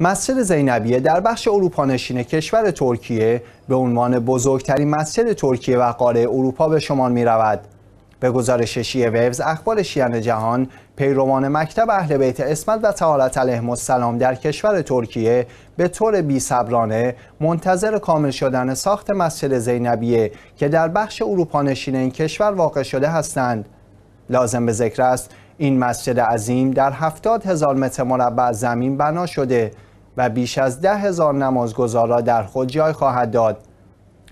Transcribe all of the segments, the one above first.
مسجد زینبیه در بخش اروپانشین کشور ترکیه به عنوان بزرگترین مسجد ترکیه و قاره اروپا به شمار می رود. به گزارش شیعه ویوز اخبار شیعن جهان پیروان مکتب اهل بیت اسمت و طهارت علیه السلام در کشور ترکیه به طور بیصبرانه منتظر کامل شدن ساخت مسجد زینبیه که در بخش اروپانشین این کشور واقع شده هستند لازم به ذکر است این مسجد عظیم در هفتاد هزار متر مربع زمین بنا شده و بیش از ده هزار نمازگزار در خود جای خواهد داد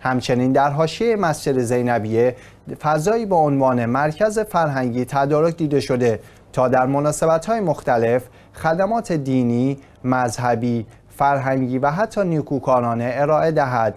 همچنین در حاشیه مسجد زینبیه فضایی با عنوان مرکز فرهنگی تدارک دیده شده تا در مناسبت‌های مختلف خدمات دینی، مذهبی، فرهنگی و حتی نیکوکارانه ارائه دهد.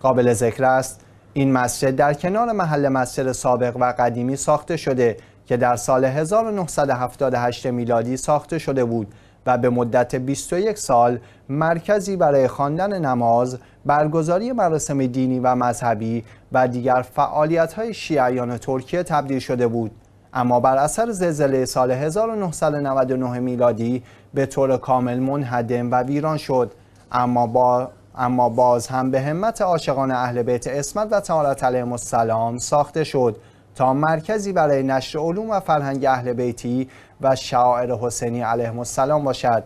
قابل ذکر است این مسجد در کنار محل مسجد سابق و قدیمی ساخته شده که در سال 1978 میلادی ساخته شده بود و به مدت 21 سال مرکزی برای خواندن نماز، برگزاری مراسم دینی و مذهبی و دیگر فعالیت‌های شیعیان ترکیه تبدیل شده بود. اما بر اثر زلزله سال 1999 میلادی به طور کامل منهدم و ویران شد اما با اما باز هم به همت عاشقان اهل بیت اسمت و تعالی علیهم السلام ساخته شد تا مرکزی برای نشر علوم و فرهنگ اهل بیتی و شاعر حسینی علیه السلام باشد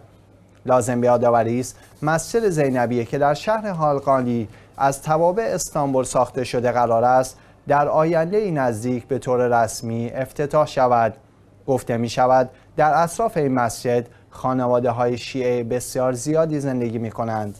لازم به یادآوری است مسجد زینبیه که در شهر حالقانی از توابع استانبول ساخته شده قرار است در آینده ای نزدیک به طور رسمی افتتاح شود گفته می شود در اطراف این مسجد خانواده های شیعه بسیار زیادی زندگی می کنند